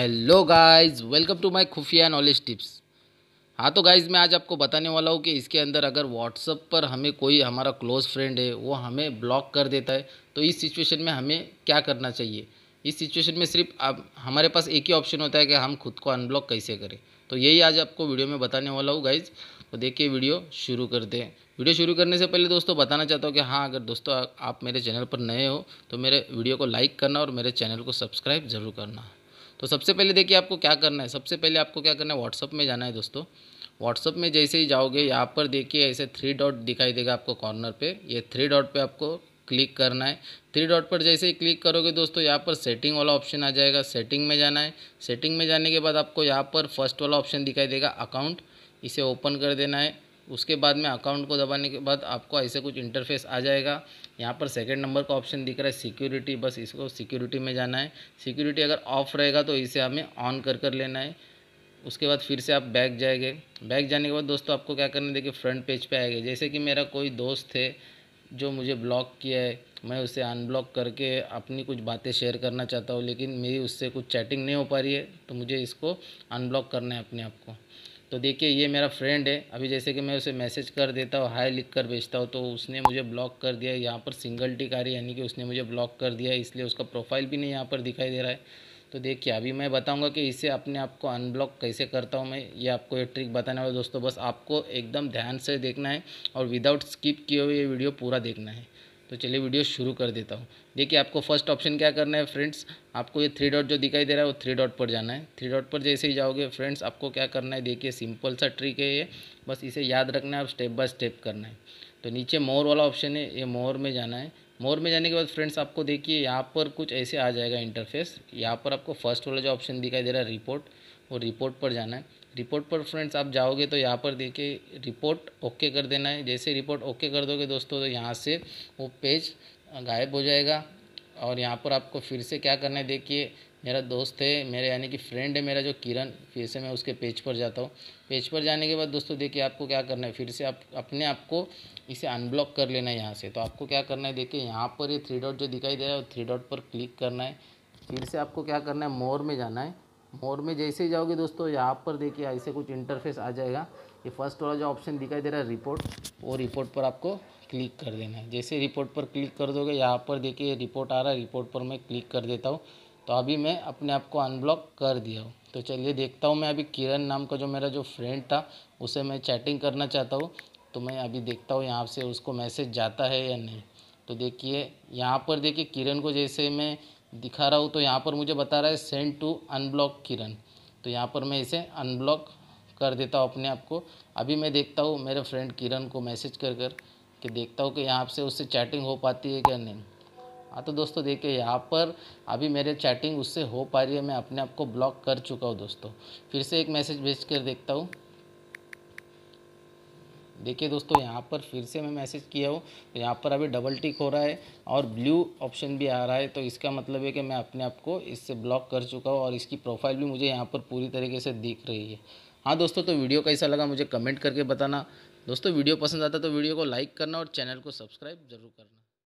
hello guys welcome to my खुफिया knowledge tips हाँ तो गाइस मैं आज आपको बताने वाला हूँ कि इसके अंदर अगर व्हाट्सअप पर हमें कोई हमारा क्लोज़ फ्रेंड है वो हमें ब्लॉक कर देता है तो इस सिचुएशन में हमें क्या करना चाहिए इस सिचुएशन में सिर्फ आप हमारे पास एक ही ऑप्शन होता है कि हम खुद को अनब्लॉक कैसे करें तो यही आज आपको वीडियो में बताने वाला हूँ गाइज़ तो देखिए वीडियो शुरू कर दें वीडियो शुरू करने से पहले दोस्तों बताना चाहता हूँ कि हाँ अगर दोस्तों आप मेरे चैनल पर नए हो तो मेरे वीडियो को लाइक करना और मेरे चैनल को सब्सक्राइब ज़रूर करना तो सबसे पहले देखिए आपको क्या करना है सबसे पहले आपको क्या करना है व्हाट्सअप में जाना है दोस्तों व्हाट्सअप में जैसे ही जाओगे यहाँ पर देखिए ऐसे थ्री डॉट दिखाई देगा आपको कॉर्नर पे ये थ्री डॉट पे आपको क्लिक करना है थ्री डॉट पर जैसे ही क्लिक करोगे दोस्तों यहाँ पर सेटिंग वाला ऑप्शन आ जाएगा सेटिंग में जाना है सेटिंग में जाने के बाद आपको यहाँ पर फर्स्ट वाला ऑप्शन दिखाई देगा अकाउंट इसे ओपन कर देना है उसके बाद में अकाउंट को दबाने के बाद आपको ऐसे कुछ इंटरफेस आ जाएगा यहाँ पर सेकंड नंबर का ऑप्शन दिख रहा है सिक्योरिटी बस इसको सिक्योरिटी में जाना है सिक्योरिटी अगर ऑफ रहेगा तो इसे हमें ऑन कर कर लेना है उसके बाद फिर से आप बैक जाएंगे बैक जाने के बाद दोस्तों आपको क्या करना देखिए फ्रंट पेज पे आएगा जैसे कि मेरा कोई दोस्त है जो मुझे ब्लॉक किया है मैं उसे अनब्लॉक करके अपनी कुछ बातें शेयर करना चाहता हूँ लेकिन मेरी उससे कुछ चैटिंग नहीं हो पा रही है तो मुझे इसको अनब्लॉक करना है अपने आप को तो देखिए ये मेरा फ्रेंड है अभी जैसे कि मैं उसे मैसेज कर देता हूँ हाई लिख कर भेजता हूँ तो उसने मुझे ब्लॉक कर दिया यहाँ पर सिंगल टिक आ रही यानी कि उसने मुझे ब्लॉक कर दिया इसलिए उसका प्रोफाइल भी नहीं यहाँ पर दिखाई दे रहा है तो देखिए अभी मैं बताऊंगा कि इसे अपने आप को अनब्लॉक कैसे करता हूँ मैं ये आपको ये ट्रिक बताने वाला दोस्तों बस आपको एकदम ध्यान से देखना है और विदाउट स्किप किए हुए ये वीडियो पूरा देखना है तो चलिए वीडियो शुरू कर देता हूँ देखिए आपको फर्स्ट ऑप्शन क्या करना है फ्रेंड्स आपको ये थ्री डॉट जो दिखाई दे रहा है वो थ्री डॉट पर जाना है थ्री डॉट पर जैसे ही जाओगे फ्रेंड्स आपको क्या करना है देखिए सिंपल सा ट्रिक है ये बस इसे याद रखना है आप स्टेप बाय स्टेप करना है तो नीचे मोर वाला ऑप्शन है ये मोर में जाना है मोर में जाने के बाद फ्रेंड्स आपको देखिए यहाँ पर कुछ ऐसे आ जाएगा इंटरफेस यहाँ पर आपको फर्स्ट वाला जो ऑप्शन दिखाई दे रहा है रिपोर्ट वो रिपोर्ट पर जाना है रिपोर्ट पर फ्रेंड्स आप जाओगे तो यहाँ पर देखिए रिपोर्ट ओके कर देना है जैसे रिपोर्ट ओके कर दोगे दोस्तों तो यहाँ से वो पेज गायब हो जाएगा और यहाँ पर आपको फिर से क्या करना है देखिए मेरा दोस्त है मेरे यानी कि फ्रेंड है मेरा जो किरण फिर से मैं उसके पेज पर जाता हूँ पेज पर जाने के बाद दोस्तों देखिए आपको क्या करना है फिर से आप अपने आप को इसे अनब्लॉक कर लेना है यहाँ से तो आपको क्या करना है देखिए यहाँ पर ये थ्री डॉट जो दिखाई दे रहा है थ्री डॉट पर क्लिक करना है फिर से आपको क्या करना है मोर में जाना है मोर में जैसे ही जाओगे दोस्तों यहाँ पर देखिए ऐसे कुछ इंटरफेस आ जाएगा ये फर्स्ट वाला जो ऑप्शन दिखाई दे रहा है रिपोर्ट वो रिपोर्ट पर आपको क्लिक कर देना है जैसे रिपोर्ट पर क्लिक कर दोगे यहाँ पर देखिए रिपोर्ट आ रहा है रिपोर्ट पर मैं क्लिक कर देता हूँ तो अभी मैं अपने आप को अनब्लॉक कर दिया हूँ तो चलिए देखता हूँ मैं अभी किरण नाम का जो मेरा जो फ्रेंड था उसे मैं चैटिंग करना चाहता हूँ तो मैं अभी देखता हूँ यहाँ से उसको मैसेज जाता है या नहीं तो देखिए यहाँ पर देखिए किरण को जैसे मैं दिखा रहा हूँ तो यहाँ पर मुझे बता रहा है सेंड टू अनब्लॉक किरण तो यहाँ पर मैं इसे अनब्लॉक कर देता हूँ अपने आप को अभी मैं देखता हूँ मेरे फ्रेंड किरण को मैसेज कर कर कि देखता हूँ कि यहाँ से उससे चैटिंग हो पाती है क्या नहीं हाँ तो दोस्तों देखिए यहाँ पर अभी मेरे चैटिंग उससे हो पा रही है मैं अपने आप को ब्लॉक कर चुका हूँ दोस्तों फिर से एक मैसेज भेज कर देखता हूँ देखिए दोस्तों यहाँ पर फिर से मैं मैसेज किया हूँ तो यहाँ पर अभी डबल टिक हो रहा है और ब्लू ऑप्शन भी आ रहा है तो इसका मतलब है कि मैं अपने आप को इससे ब्लॉक कर चुका हूँ और इसकी प्रोफाइल भी मुझे यहाँ पर पूरी तरीके से दिख रही है हाँ दोस्तों तो वीडियो कैसा लगा मुझे कमेंट करके बताना दोस्तों वीडियो पसंद आता तो वीडियो को लाइक करना और चैनल को सब्सक्राइब जरूर करना